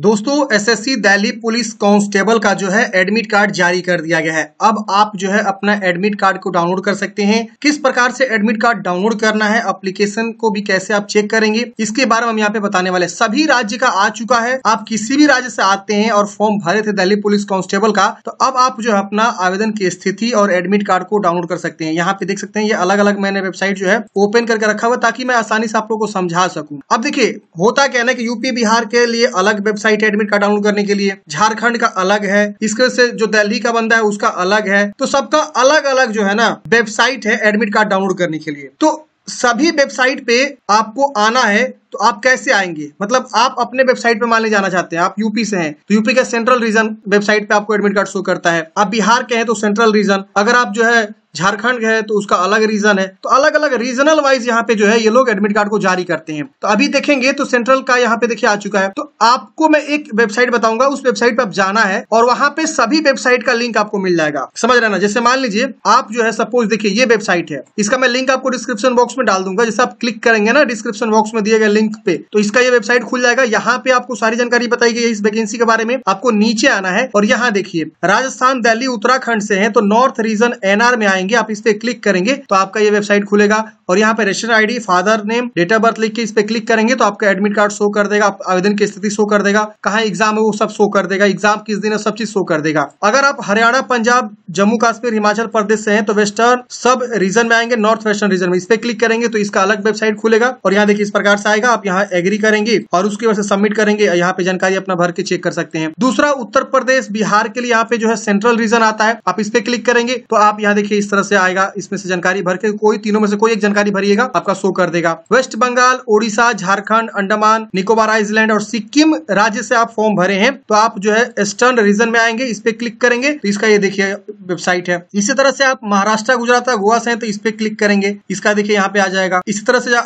दोस्तों SSC Delhi police constable का जो है एडमिट कार्ड जारी कर दिया गया है अब आप जो है अपना एडमिट कार्ड को डाउनलोड कर सकते हैं किस प्रकार से एडमिट कार्ड डाउनलोड करना है एप्लीकेशन को भी कैसे आप चेक करेंगे इसके बारे में हम यहाँ पे बताने वाले सभी राज्य का आ चुका है आप किसी भी राज्य से आते हैं और फॉर्म भरे थे दिल्ली पुलिस कांस्टेबल का तो अब आप जो है अपना आवेदन की स्थिति और एडमिट कार्ड को डाउनलोड कर सकते हैं यहाँ पे देख सकते हैं ये अलग अलग मैंने वेबसाइट जो है ओपन करके रखा हुआ ताकि मैं आसानी से आप लोग को समझा सकूँ अब देखिये होता क्या ना कि यूपी बिहार के लिए अलग वेबसाइट वेबसाइट है एडमिट कार्ड डाउनलोड करने के लिए झारखंड का अलग है इसके से जो दिल्ली का बंदा है उसका अलग है तो सबका अलग अलग जो है ना वेबसाइट है एडमिट कार्ड डाउनलोड करने के लिए तो सभी वेबसाइट पे आपको आना है तो आप कैसे आएंगे मतलब आप अपने वेबसाइट पे मान ले जाना चाहते हैं आप यूपी से हैं तो यूपी का सेंट्रल रीजन वेबसाइट पे आपको एडमिट कार्ड शो करता है आप बिहार के हैं तो सेंट्रल रीजन अगर आप जो है झारखंड है तो उसका अलग रीजन है तो अलग अलग रीजनल वाइज यहाँ पे जो है ये लोग एडमिट कार्ड को जारी करते हैं तो अभी देखेंगे तो सेंट्रल का यहाँ पे देखिए आ चुका है तो आपको मैं एक वेबसाइट बताऊंगा उस वेबसाइट पे आप जाना है और वहां पे सभी वेबसाइट का लिंक आपको मिल जाएगा समझ रहे ना जैसे मान लीजिए आप जो है सपोज देखिए ये वेबसाइट है इसका मैं लिंक आपको डिस्क्रिप्शन बॉक्स में डाल दूंगा जैसे आप क्लिक करेंगे ना डिस्क्रिप्शन बॉक्स में दिए गए लिंक पे तो इसका ये वेबसाइट खुल जाएगा यहाँ पे आपको सारी जानकारी बताई गई इस वैकेंसी के बारे में आपको नीचे आना है और यहाँ देखिए राजस्थान दिल्ली उत्तराखंड से है तो नॉर्थ रीजन एनआर में आएंगे जाएंगे आप इस पे क्लिक करेंगे तो आपका ये वेबसाइट खुलेगा और यहाँ पे register ID father name date of birth लिख के इस पे क्लिक करेंगे तो आपका एडमिट कार्ड शो कर देगा आवेदन की स्थिति शो कर देगा कहाँ एग्जाम है वो सब शो कर देगा एग्जाम किस दिन है सब चीज शो कर देगा अगर आप हरियाणा पंजाब जम्मू काश्मीर हिमाचल प्रदेश से है तो वेस्टर्न सब रीजन में आएंगे नॉर्थ वेस्टर्न रीजन में इस पे क्लिक करेंगे तो इसका अलग वेबसाइट खुलेगा और यहाँ देखिए इस प्रकार से आएगा आप यहाँ एग्री करेंगे और उसकी वजह से सबमिट करेंगे यहाँ पे जानकारी अपना भर के चेक कर सकते हैं दूसरा उत्तर प्रदेश बिहार के लिए यहाँ पे जो है सेंट्रल रीजन आता है आप इस पे क्लिक करेंगे तो आप यहाँ देखिए इस तरह से आएगा इसमें से जानकारी भर के कोई तीनों में से कोई एक जानकारी भरिएगा आपका शो कर देगा वेस्ट बंगाल ओडिशा झारखंड अंडमान निकोबार आइसलैंड और सिक्किम राज्य से आप फॉर्म भरे हैं तो आप जो है ईस्टर्न रीजन में आएंगे इस पे क्लिक करेंगे तो इसका ये देखिए वेबसाइट है इसी तरह से आप महाराष्ट्र गुजरात गोवा से है तो इस पे क्लिक करेंगे इसका देखिए यहाँ पे आ जाएगा इसी तरह से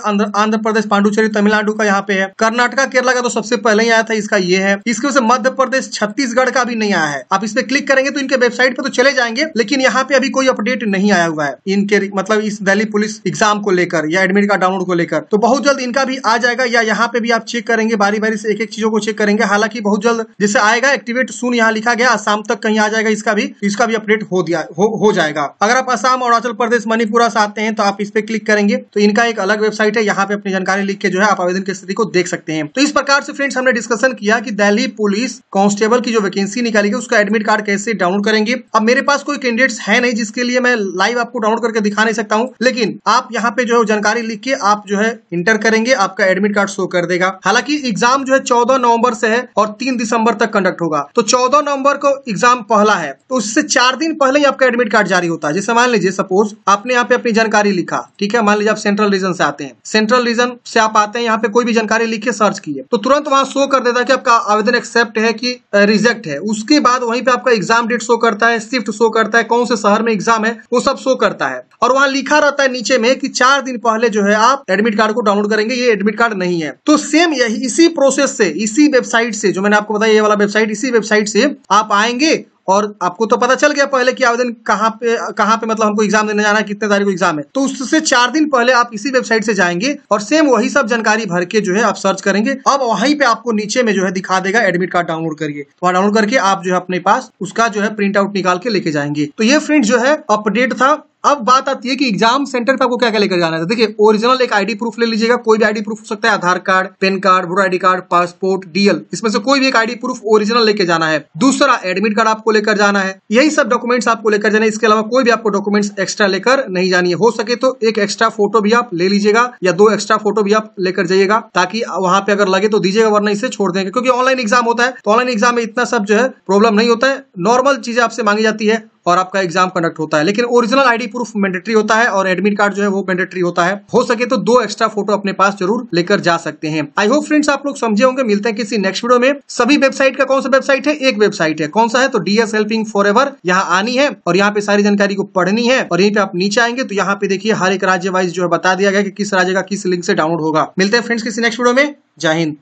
आंध्र प्रदेश पांडुचेरी तमिलनाडु का यहाँ पे है कर्नाटका केरला का तो सबसे पहले ही आया था इसका ये है इसके वजह से मध्य प्रदेश छत्तीसगढ़ का भी नहीं आया है आप इस पे क्लिक करेंगे तो इनके वेबसाइट पे तो चले जाएंगे लेकिन यहाँ पे अभी कोई अपडेट नहीं आया हुआ है इनके मतलब इस दिल्ली पुलिस एग्जाम को लेकर या एडमिट कार्ड डाउनलोड को लेकर तो बहुत जल्द इनका भी आ जाएगा या यहाँ पे भी आप चेक करेंगे बारी बारी से एक एक चीजों को चेक करेंगे हालांकि बहुत जल्द जैसे आएगा एक्टिवेट सुन यहाँ लिखा गया आसाम तक कहीं आ जाएगा इसका भी इसका भी अपडेट हो दिया हो, जाएगा अगर आप आसाम अरुणाचल प्रदेश मणिपुर से आते हैं तो आप इस पे क्लिक करेंगे तो इनका एक अलग वेबसाइट है यहाँ पे अपनी जानकारी लिख के जो है आप आवेदन की स्थिति को देख सकते हैं तो इस प्रकार से फ्रेंड्स हमने डिस्कशन किया कि दिल्ली पुलिस कांस्टेबल की जो वैकेंसी निकाली गई उसका एडमिट कार्ड कैसे डाउनलोड करेंगे अब मेरे पास कोई कैंडिडेट्स है नहीं जिसके लिए मैं लाइव आपको डाउनलोड करके दिखा नहीं सकता हूँ लेकिन आप यहाँ पे जो है जानकारी लिख के आप जो है इंटर करेंगे आपका एडमिट कार्ड शो कर देगा हालांकि एग्जाम जो है चौदह नवंबर से है और तीन दिसंबर तक कंडक्ट होगा तो चौदह नवंबर को एग्जाम पहला है तो उससे चार दिन पहले ही आपका एडमिट कार्ड जारी होता है जैसे मान लीजिए सपोज आपने यहाँ पे अपनी जानकारी लिखा ठीक है मान लीजिए आप सेंट्रल रीजन से आते हैं सेंट्रल रीजन से आप आते हैं यहाँ पे कोई भी जानकारी लिख के सर्च किए तो तुरंत वहां शो कर देता है कि आपका आवेदन एक्सेप्ट है कि रिजेक्ट है उसके बाद वहीं पे आपका एग्जाम डेट शो करता है शिफ्ट शो करता है कौन से शहर में एग्जाम है वो सब शो करता है और वहां लिखा रहता है नीचे में कि चार दिन पहले जो है आप एडमिट कार्ड को डाउनलोड करेंगे ये एडमिट कार्ड नहीं है तो सेम यही इसी प्रोसेस से इसी वेबसाइट से जो मैंने आपको बताया ये वाला वेबसाइट इसी वेबसाइट से आप आएंगे और आपको तो पता चल गया पहले कि आवेदन कहाँ पे कहाँ पे मतलब हमको एग्जाम देने जाना है कितने तारीख को एग्जाम है तो उससे चार दिन पहले आप इसी वेबसाइट से जाएंगे और सेम वही सब जानकारी भर के जो है आप सर्च करेंगे अब वहीं पे आपको नीचे में जो है दिखा देगा एडमिट कार्ड डाउनलोड करिए तो वहाँ डाउनलोड करके आप जो है अपने पास उसका जो है प्रिंट आउट निकाल के लेके जाएंगे तो ये फ्रेंड जो है अपडेट था अब बात आती है कि एग्जाम सेंटर पे आपको क्या क्या लेकर जाना है तो देखिए ओरिजिनल एक आईडी प्रूफ ले लीजिएगा कोई भी आईडी प्रूफ हो सकता है Aadhaar card PAN card voter ID card passport DL इसमें से कोई भी एक आईडी प्रूफ ओरिजिनल लेके जाना है दूसरा एडमिट कार्ड आपको लेकर जाना है यही सब डॉक्यूमेंट्स आपको लेकर जाना है इसके अलावा कोई भी आपको डॉक्यूमेंट्स एक्स्ट्रा लेकर नहीं जानी है हो सके तो एक एक्स्ट्रा फोटो भी आप ले लीजिएगा या दो एक्स्ट्रा फोटो भी आप लेकर जाइएगा ताकि वहां पे अगर लगे तो दीजिएगा वरना इसे छोड़ देंगे क्योंकि ऑनलाइन एग्जाम होता है तो ऑनलाइन एग्जाम में इतना सब जो है प्रॉब्लम नहीं होता है नॉर्मल चीजें आपसे मांगी जाती है और आपका एग्जाम कंडक्ट होता है लेकिन ओरिजिनल आईडी प्रूफ मैंडेटरी होता है और एडमिट कार्ड जो है वो मैंडेटरी होता है हो सके तो दो एक्स्ट्रा फोटो अपने पास जरूर लेकर जा सकते हैं आई होप फ्रेंड्स आप लोग समझे होंगे मिलते हैं किसी नेक्स्ट वीडियो में सभी वेबसाइट का कौन सा वेबसाइट है एक वेबसाइट है कौन सा है तो डीएस हेल्पिंग फॉर एवर यहाँ आनी है और यहाँ पे सारी जानकारी को पढ़नी है और यहीं पे आप नीचे आएंगे तो यहाँ पे देखिए हर एक राज्य वाइज जो है बता दिया गया कि किस राज्य का किस लिंक से डाउनलोड होगा मिलते हैं फ्रेंड्स किसी नेक्स्ट वीडियो में जय हिंद